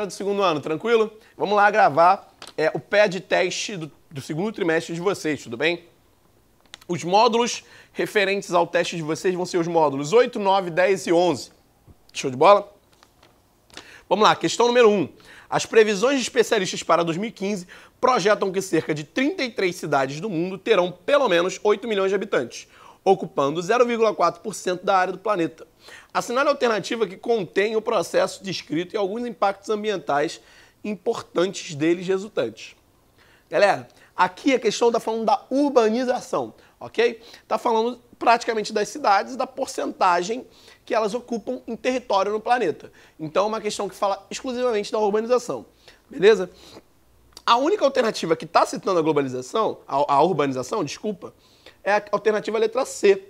galera do segundo ano, tranquilo? Vamos lá gravar é, o pé de teste do, do segundo trimestre de vocês, tudo bem? Os módulos referentes ao teste de vocês vão ser os módulos 8, 9, 10 e 11. Show de bola? Vamos lá, questão número 1. As previsões de especialistas para 2015 projetam que cerca de 33 cidades do mundo terão pelo menos 8 milhões de habitantes ocupando 0,4% da área do planeta. Assinale a alternativa que contém o processo descrito e alguns impactos ambientais importantes deles resultantes. Galera, aqui a questão está falando da urbanização, ok? Está falando praticamente das cidades, da porcentagem que elas ocupam em território no planeta. Então é uma questão que fala exclusivamente da urbanização, beleza? A única alternativa que está citando a globalização, a, a urbanização, desculpa, é a alternativa letra C,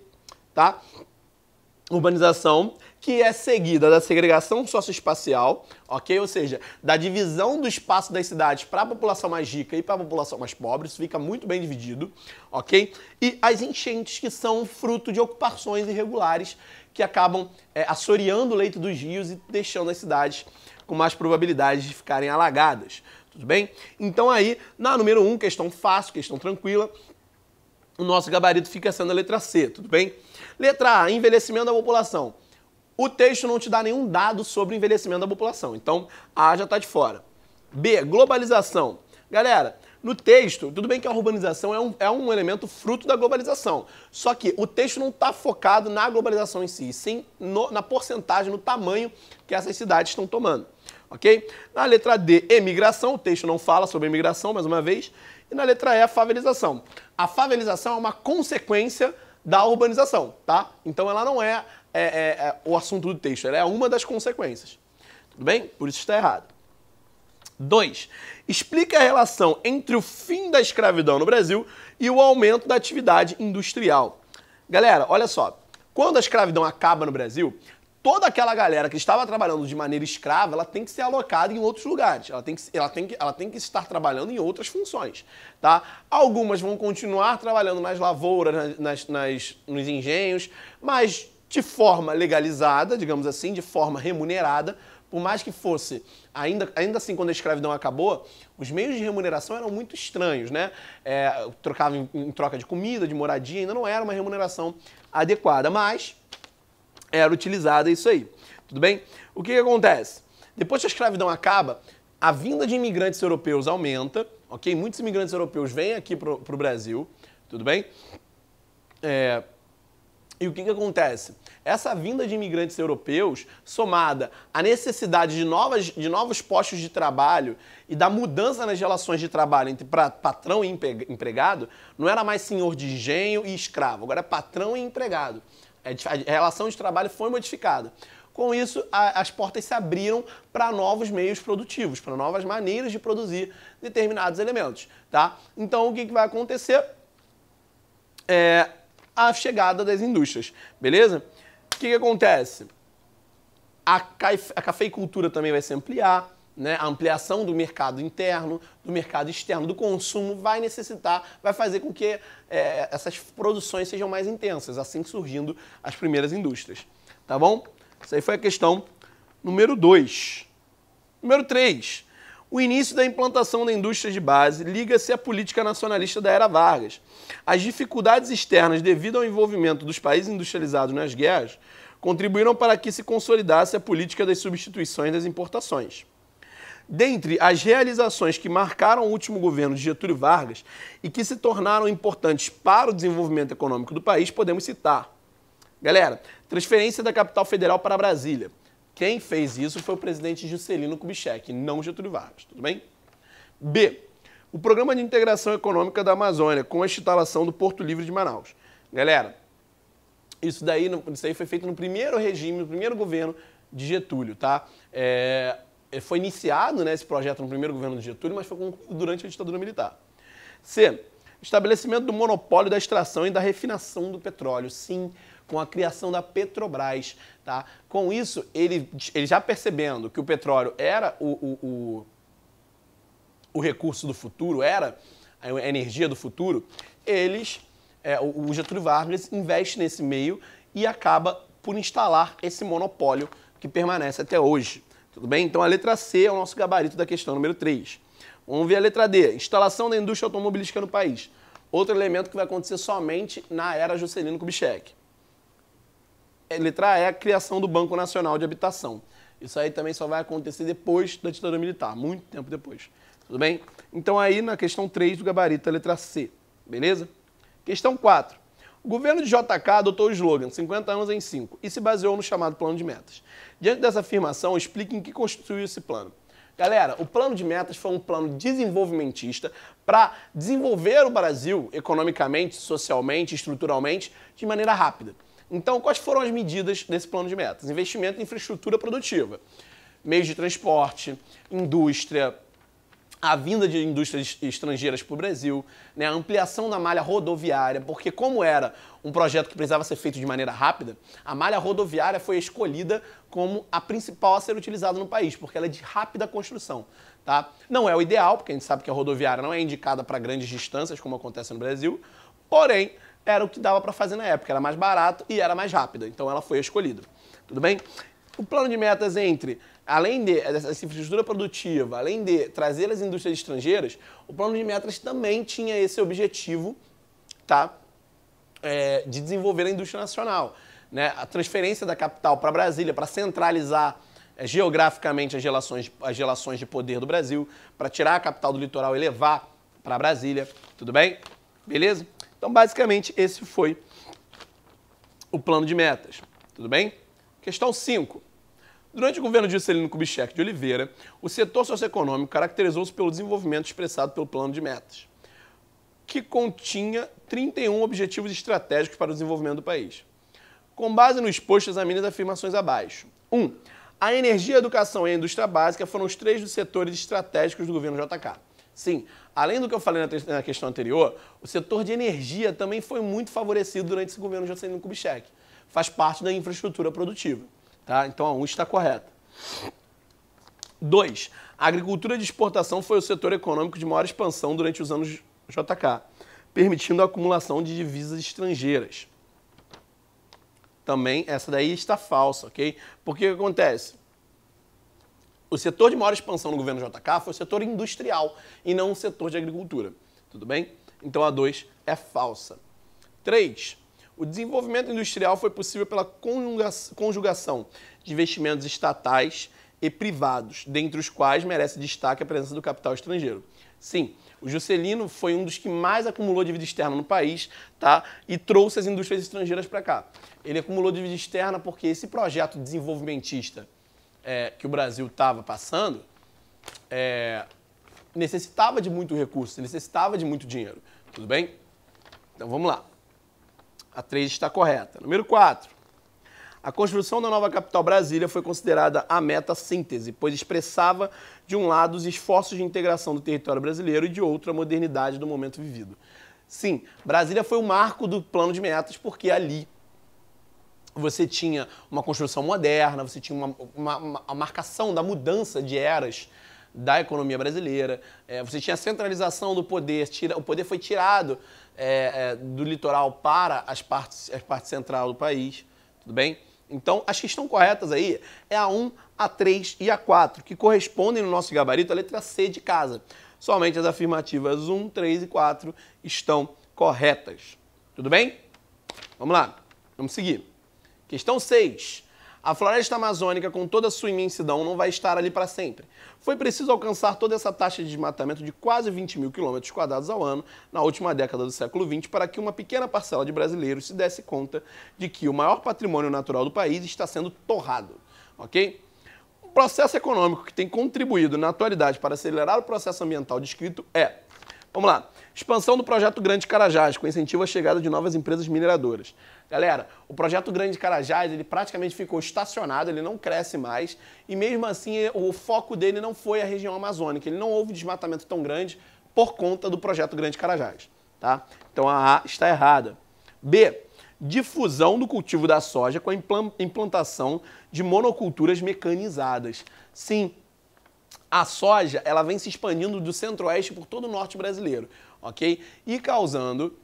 tá? Urbanização que é seguida da segregação socioespacial, ok? Ou seja, da divisão do espaço das cidades para a população mais rica e para a população mais pobre, isso fica muito bem dividido, ok? E as enchentes que são fruto de ocupações irregulares que acabam é, assoreando o leito dos rios e deixando as cidades com mais probabilidade de ficarem alagadas, tudo bem? Então aí, na número 1, um, questão fácil, questão tranquila, o nosso gabarito fica sendo a letra C, tudo bem? Letra A, envelhecimento da população. O texto não te dá nenhum dado sobre o envelhecimento da população, então A já está de fora. B, globalização. Galera, no texto, tudo bem que a urbanização é um, é um elemento fruto da globalização, só que o texto não está focado na globalização em si, sim no, na porcentagem, no tamanho que essas cidades estão tomando ok? Na letra D, emigração, o texto não fala sobre emigração, mais uma vez. E na letra E, a favelização. A favelização é uma consequência da urbanização, tá? Então ela não é, é, é, é o assunto do texto, ela é uma das consequências. Tudo bem? Por isso está errado. 2. Explica a relação entre o fim da escravidão no Brasil e o aumento da atividade industrial. Galera, olha só. Quando a escravidão acaba no Brasil, toda aquela galera que estava trabalhando de maneira escrava, ela tem que ser alocada em outros lugares. Ela tem que, ela tem que, ela tem que estar trabalhando em outras funções, tá? Algumas vão continuar trabalhando nas lavouras, nas, nas nos engenhos, mas de forma legalizada, digamos assim, de forma remunerada, por mais que fosse, ainda, ainda assim, quando a escravidão acabou, os meios de remuneração eram muito estranhos, né? É, trocava em, em troca de comida, de moradia, ainda não era uma remuneração adequada, mas era utilizada isso aí. Tudo bem? O que, que acontece? Depois que a escravidão acaba, a vinda de imigrantes europeus aumenta, ok? Muitos imigrantes europeus vêm aqui para o Brasil, tudo bem? É, e o que, que acontece? Essa vinda de imigrantes europeus, somada à necessidade de, novas, de novos postos de trabalho e da mudança nas relações de trabalho entre patrão e empregado, não era mais senhor de engenho e escravo, agora é patrão e empregado. É a relação de trabalho foi modificada. Com isso, a, as portas se abriram para novos meios produtivos, para novas maneiras de produzir determinados elementos. Tá? Então, o que, que vai acontecer? É a chegada das indústrias, beleza? O que, que acontece? A, cafe, a cafeicultura também vai se ampliar, né, a ampliação do mercado interno, do mercado externo, do consumo, vai necessitar, vai fazer com que é, essas produções sejam mais intensas, assim surgindo as primeiras indústrias. Tá bom? Isso aí foi a questão número 2. Número 3. O início da implantação da indústria de base liga-se à política nacionalista da era Vargas. As dificuldades externas devido ao envolvimento dos países industrializados nas guerras contribuíram para que se consolidasse a política das substituições das importações. Dentre as realizações que marcaram o último governo de Getúlio Vargas e que se tornaram importantes para o desenvolvimento econômico do país, podemos citar. Galera, transferência da capital federal para Brasília. Quem fez isso foi o presidente Juscelino Kubitschek, não Getúlio Vargas, tudo bem? B. O Programa de Integração Econômica da Amazônia, com a instalação do Porto Livre de Manaus. Galera, isso daí, isso daí foi feito no primeiro regime, no primeiro governo de Getúlio, tá? É, é, foi iniciado né, esse projeto no primeiro governo do Getúlio, mas foi durante a ditadura militar. C. Estabelecimento do monopólio da extração e da refinação do petróleo. Sim, com a criação da Petrobras. Tá? Com isso, ele, ele já percebendo que o petróleo era o, o, o, o recurso do futuro, era a energia do futuro, eles, é, o Getúlio Vargas investe nesse meio e acaba por instalar esse monopólio que permanece até hoje. Tudo bem? Então a letra C é o nosso gabarito da questão número 3. Vamos ver a letra D, instalação da indústria automobilística no país. Outro elemento que vai acontecer somente na era Juscelino Kubitschek. É, letra E, é a criação do Banco Nacional de Habitação. Isso aí também só vai acontecer depois da ditadura militar, muito tempo depois. Tudo bem? Então aí na questão 3 do gabarito, a letra C. Beleza? Questão 4. O governo de JK adotou o slogan 50 anos em 5 e se baseou no chamado plano de metas. Diante dessa afirmação, explique em que constituiu esse plano. Galera, o plano de metas foi um plano desenvolvimentista para desenvolver o Brasil economicamente, socialmente, estruturalmente, de maneira rápida. Então, quais foram as medidas desse plano de metas? Investimento em infraestrutura produtiva, meios de transporte, indústria, a vinda de indústrias estrangeiras para o Brasil, né, a ampliação da malha rodoviária, porque como era um projeto que precisava ser feito de maneira rápida, a malha rodoviária foi escolhida como a principal a ser utilizada no país, porque ela é de rápida construção. Tá? Não é o ideal, porque a gente sabe que a rodoviária não é indicada para grandes distâncias, como acontece no Brasil, porém, era o que dava para fazer na época, era mais barato e era mais rápida, então ela foi escolhida. Tudo bem? O plano de metas entre além de, dessa infraestrutura produtiva, além de trazer as indústrias estrangeiras, o plano de metas também tinha esse objetivo tá, é, de desenvolver a indústria nacional. Né? A transferência da capital para Brasília, para centralizar é, geograficamente as relações, as relações de poder do Brasil, para tirar a capital do litoral e levar para Brasília. Tudo bem? Beleza? Então, basicamente, esse foi o plano de metas. Tudo bem? Questão 5. Durante o governo de Juscelino Kubitschek de Oliveira, o setor socioeconômico caracterizou-se pelo desenvolvimento expressado pelo plano de metas, que continha 31 objetivos estratégicos para o desenvolvimento do país. Com base no exposto, examine as afirmações abaixo. 1. Um, a energia, a educação e a indústria básica foram os três dos setores estratégicos do governo JK. Sim, além do que eu falei na questão anterior, o setor de energia também foi muito favorecido durante esse governo de Juscelino Kubitschek. Faz parte da infraestrutura produtiva. Tá? Então a 1 está correta. 2. A agricultura de exportação foi o setor econômico de maior expansão durante os anos JK, permitindo a acumulação de divisas estrangeiras. Também essa daí está falsa, ok? Porque o que acontece? O setor de maior expansão no governo JK foi o setor industrial e não o setor de agricultura. Tudo bem? Então a 2 é falsa. 3. O desenvolvimento industrial foi possível pela conjugação de investimentos estatais e privados, dentre os quais merece destaque a presença do capital estrangeiro. Sim, o Juscelino foi um dos que mais acumulou dívida externa no país tá? e trouxe as indústrias estrangeiras para cá. Ele acumulou dívida externa porque esse projeto desenvolvimentista é, que o Brasil estava passando é, necessitava de muito recurso, necessitava de muito dinheiro. Tudo bem? Então vamos lá. A 3 está correta. Número 4. A construção da nova capital Brasília foi considerada a meta síntese, pois expressava, de um lado, os esforços de integração do território brasileiro e, de outro, a modernidade do momento vivido. Sim, Brasília foi o marco do plano de metas, porque ali você tinha uma construção moderna, você tinha uma, uma, uma marcação da mudança de eras da economia brasileira. É, você tinha centralização do poder, tira, o poder foi tirado é, é, do litoral para as partes, as partes central do país, tudo bem? Então, as que estão corretas aí é a 1, a 3 e a 4, que correspondem no nosso gabarito à letra C de casa. Somente as afirmativas 1, 3 e 4 estão corretas. Tudo bem? Vamos lá, vamos seguir. Questão 6. A floresta amazônica, com toda a sua imensidão, não vai estar ali para sempre. Foi preciso alcançar toda essa taxa de desmatamento de quase 20 mil quilômetros quadrados ao ano na última década do século XX para que uma pequena parcela de brasileiros se desse conta de que o maior patrimônio natural do país está sendo torrado, ok? Um processo econômico que tem contribuído na atualidade para acelerar o processo ambiental descrito é, vamos lá, Expansão do Projeto Grande Carajás, com incentivo à chegada de novas empresas mineradoras. Galera, o Projeto Grande Carajás, ele praticamente ficou estacionado, ele não cresce mais, e mesmo assim o foco dele não foi a região amazônica, ele não houve desmatamento tão grande por conta do Projeto Grande Carajás, tá? Então a A está errada. B, difusão do cultivo da soja com a implantação de monoculturas mecanizadas. Sim, a soja ela vem se expandindo do centro-oeste por todo o norte brasileiro ok? E causando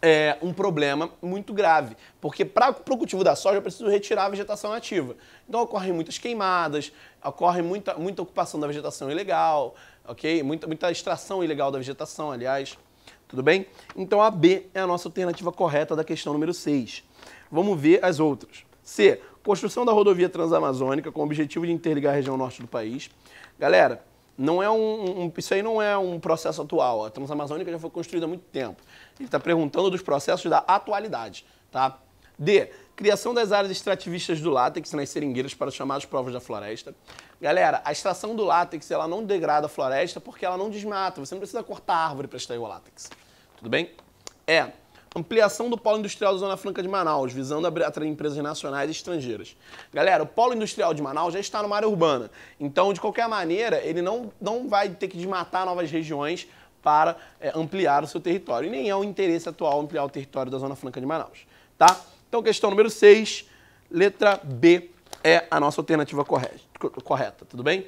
é, um problema muito grave, porque para o cultivo da soja eu preciso retirar a vegetação ativa. Então ocorrem muitas queimadas, ocorre muita, muita ocupação da vegetação ilegal, ok? Muita, muita extração ilegal da vegetação, aliás. Tudo bem? Então a B é a nossa alternativa correta da questão número 6. Vamos ver as outras. C. Construção da rodovia transamazônica com o objetivo de interligar a região norte do país. Galera, não é um, um, isso aí não é um processo atual. A Transamazônica já foi construída há muito tempo. Ele está perguntando dos processos da atualidade. Tá? D. Criação das áreas extrativistas do látex nas seringueiras para os chamados provas da floresta. Galera, a extração do látex ela não degrada a floresta porque ela não desmata. Você não precisa cortar a árvore para extrair o látex. Tudo bem? É Ampliação do polo industrial da Zona Franca de Manaus, visando atrair empresas nacionais e estrangeiras. Galera, o polo industrial de Manaus já está numa área urbana. Então, de qualquer maneira, ele não, não vai ter que desmatar novas regiões para é, ampliar o seu território. E nem é o interesse atual ampliar o território da Zona Franca de Manaus. Tá? Então, questão número 6, letra B é a nossa alternativa correta, correta tudo bem?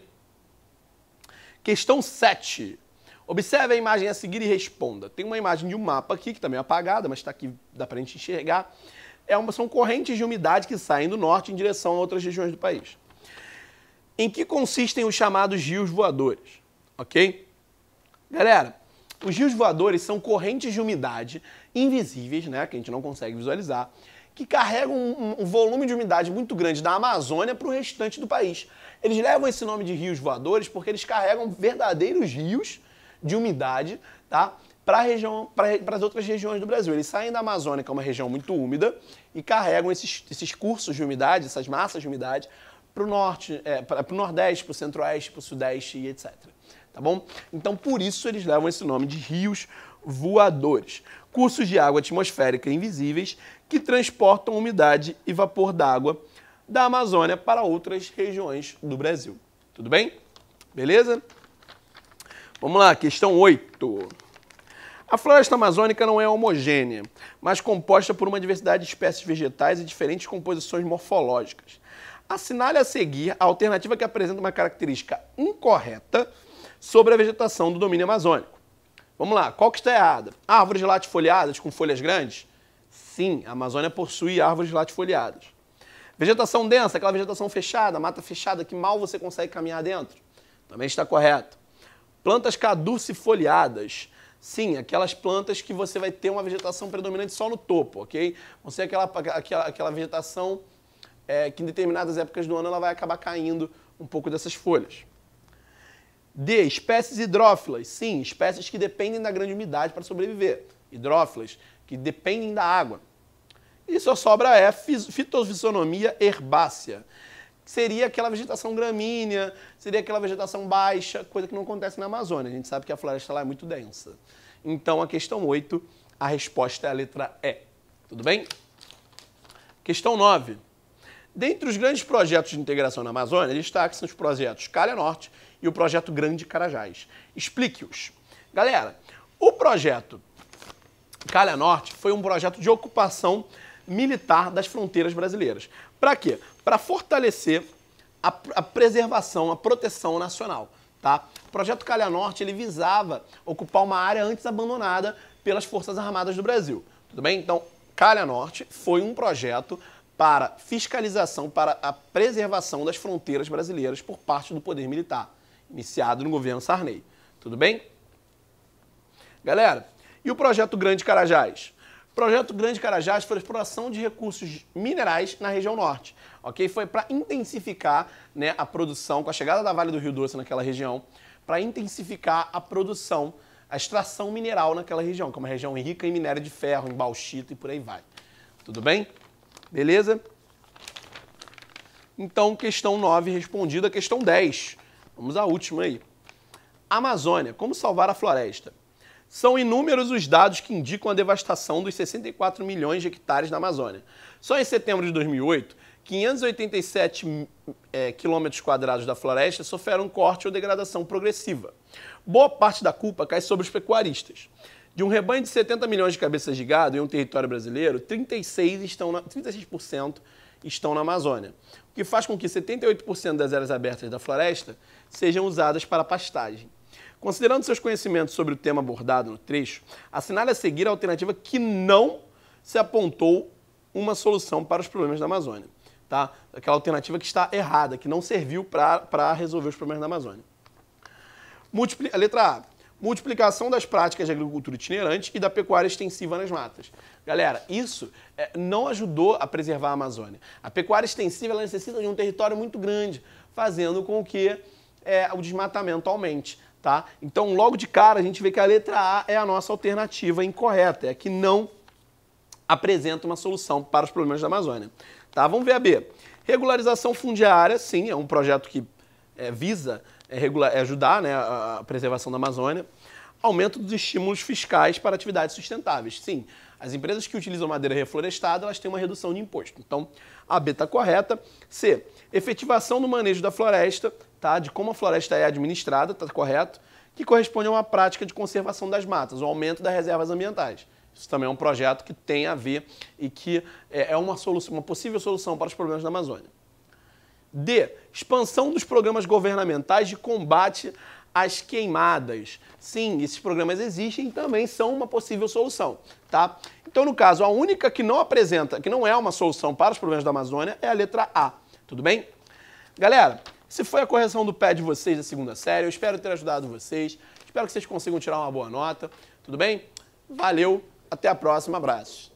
Questão 7. Observe a imagem a seguir e responda. Tem uma imagem de um mapa aqui, que também tá é apagada, mas está aqui, dá para a gente enxergar. É uma, são correntes de umidade que saem do norte em direção a outras regiões do país. Em que consistem os chamados rios voadores? Ok? Galera, os rios voadores são correntes de umidade invisíveis, né, que a gente não consegue visualizar, que carregam um, um volume de umidade muito grande da Amazônia para o restante do país. Eles levam esse nome de rios voadores porque eles carregam verdadeiros rios de umidade, tá? Para região, para as outras regiões do Brasil. Eles saem da Amazônia, que é uma região muito úmida, e carregam esses, esses cursos de umidade, essas massas de umidade, para o norte, é, para o nordeste, para o centro-oeste, para o sudeste e etc. Tá bom? Então, por isso eles levam esse nome de rios voadores. Cursos de água atmosférica invisíveis que transportam umidade e vapor d'água da Amazônia para outras regiões do Brasil. Tudo bem? Beleza? Vamos lá, questão 8. A floresta amazônica não é homogênea, mas composta por uma diversidade de espécies vegetais e diferentes composições morfológicas. Assinale a seguir a alternativa que apresenta uma característica incorreta sobre a vegetação do domínio amazônico. Vamos lá, qual que está errada? Árvores latifoliadas com folhas grandes? Sim, a Amazônia possui árvores latifoliadas. Vegetação densa, aquela vegetação fechada, mata fechada que mal você consegue caminhar dentro? Também está correto. Plantas caducifoliadas. Sim, aquelas plantas que você vai ter uma vegetação predominante só no topo, ok? Vão ser aquela, aquela, aquela vegetação é, que em determinadas épocas do ano ela vai acabar caindo um pouco dessas folhas. D. Espécies hidrófilas. Sim, espécies que dependem da grande umidade para sobreviver. Hidrófilas, que dependem da água. E só sobra é F, fitofissionomia herbácea seria aquela vegetação gramínea, seria aquela vegetação baixa, coisa que não acontece na Amazônia. A gente sabe que a floresta lá é muito densa. Então, a questão 8, a resposta é a letra E. Tudo bem? Questão 9. Dentre os grandes projetos de integração na Amazônia, destaque-se os projetos Calha Norte e o projeto Grande Carajás. Explique-os. Galera, o projeto Calha Norte foi um projeto de ocupação militar das fronteiras brasileiras. Para quê? para fortalecer a, a, preservação, a proteção nacional. Tá? O projeto Calha Norte ele visava ocupar uma área antes abandonada pelas Forças Armadas do Brasil. Tudo bem? Então, Calha Norte foi um projeto para fiscalização, para a preservação das fronteiras brasileiras por parte do poder militar, iniciado no governo Sarney. Tudo bem? Galera, e o projeto Grande Carajás? Projeto Grande Carajás foi a exploração de recursos minerais na região norte, ok? Foi para intensificar né, a produção, com a chegada da Vale do Rio Doce naquela região, para intensificar a produção, a extração mineral naquela região, que é uma região rica em minério de ferro, em bauxita e por aí vai. Tudo bem? Beleza? Então, questão 9 respondida. Questão 10. Vamos à última aí. Amazônia, como salvar a floresta? São inúmeros os dados que indicam a devastação dos 64 milhões de hectares na Amazônia. Só em setembro de 2008, 587 é, quilômetros quadrados da floresta sofreram corte ou degradação progressiva. Boa parte da culpa cai sobre os pecuaristas. De um rebanho de 70 milhões de cabeças de gado em um território brasileiro, 36 estão na, 36% estão na Amazônia, o que faz com que 78% das áreas abertas da floresta sejam usadas para pastagem. Considerando seus conhecimentos sobre o tema abordado no trecho, assinale a seguir a alternativa que não se apontou uma solução para os problemas da Amazônia. Tá? Aquela alternativa que está errada, que não serviu para resolver os problemas da Amazônia. Multipli letra A. Multiplicação das práticas de agricultura itinerante e da pecuária extensiva nas matas. Galera, isso é, não ajudou a preservar a Amazônia. A pecuária extensiva necessita de um território muito grande, fazendo com que é, o desmatamento aumente. Tá? Então, logo de cara, a gente vê que a letra A é a nossa alternativa incorreta, é a que não apresenta uma solução para os problemas da Amazônia. Tá? Vamos ver a B. Regularização fundiária, sim, é um projeto que é, visa é, regular, é ajudar né, a preservação da Amazônia. Aumento dos estímulos fiscais para atividades sustentáveis. Sim, as empresas que utilizam madeira reflorestada, elas têm uma redução de imposto. Então, a B está correta. C, efetivação do manejo da floresta de como a floresta é administrada, está correto? Que corresponde a uma prática de conservação das matas, o aumento das reservas ambientais. Isso também é um projeto que tem a ver e que é, é uma, solução, uma possível solução para os problemas da Amazônia. D. Expansão dos programas governamentais de combate às queimadas. Sim, esses programas existem e também são uma possível solução, tá? Então, no caso, a única que não apresenta, que não é uma solução para os problemas da Amazônia é a letra A. Tudo bem? Galera, se foi a correção do pé de vocês da segunda série, eu espero ter ajudado vocês. Espero que vocês consigam tirar uma boa nota. Tudo bem? Valeu, até a próxima, abraços.